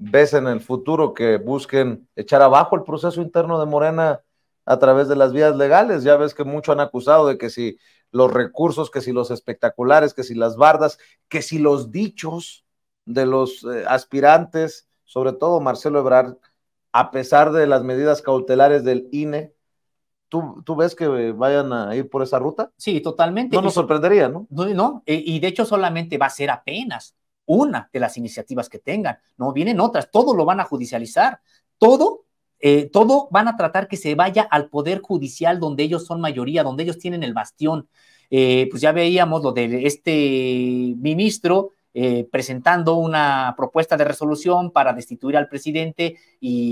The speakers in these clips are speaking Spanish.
ves en el futuro que busquen echar abajo el proceso interno de Morena a través de las vías legales. Ya ves que muchos han acusado de que si los recursos, que si los espectaculares, que si las bardas, que si los dichos de los eh, aspirantes, sobre todo Marcelo Ebrard, a pesar de las medidas cautelares del INE, ¿Tú, ves que vayan a ir por esa ruta? Sí, totalmente. No nos sorprendería, No, no. Eh, y de hecho solamente va a ser apenas una de las iniciativas que tengan, no vienen otras, todo lo van a judicializar, todo eh, todo van a tratar que se vaya al poder judicial donde ellos son mayoría, donde ellos tienen el bastión. Eh, pues ya veíamos lo de este ministro eh, presentando una propuesta de resolución para destituir al presidente e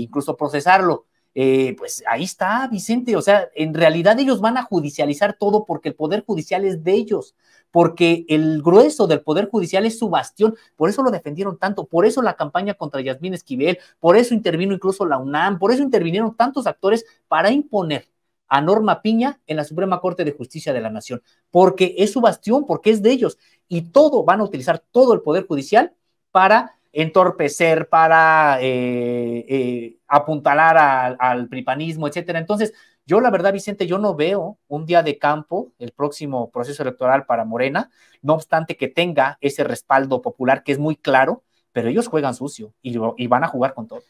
incluso procesarlo. Eh, pues ahí está, Vicente. O sea, en realidad ellos van a judicializar todo porque el Poder Judicial es de ellos, porque el grueso del Poder Judicial es su bastión. Por eso lo defendieron tanto, por eso la campaña contra Yasmín Esquivel, por eso intervino incluso la UNAM, por eso intervinieron tantos actores para imponer a Norma Piña en la Suprema Corte de Justicia de la Nación, porque es su bastión, porque es de ellos. Y todo, van a utilizar todo el Poder Judicial para entorpecer, para eh, eh, apuntalar al pripanismo, etcétera. Entonces, yo la verdad, Vicente, yo no veo un día de campo el próximo proceso electoral para Morena, no obstante que tenga ese respaldo popular que es muy claro, pero ellos juegan sucio y, y van a jugar con todo.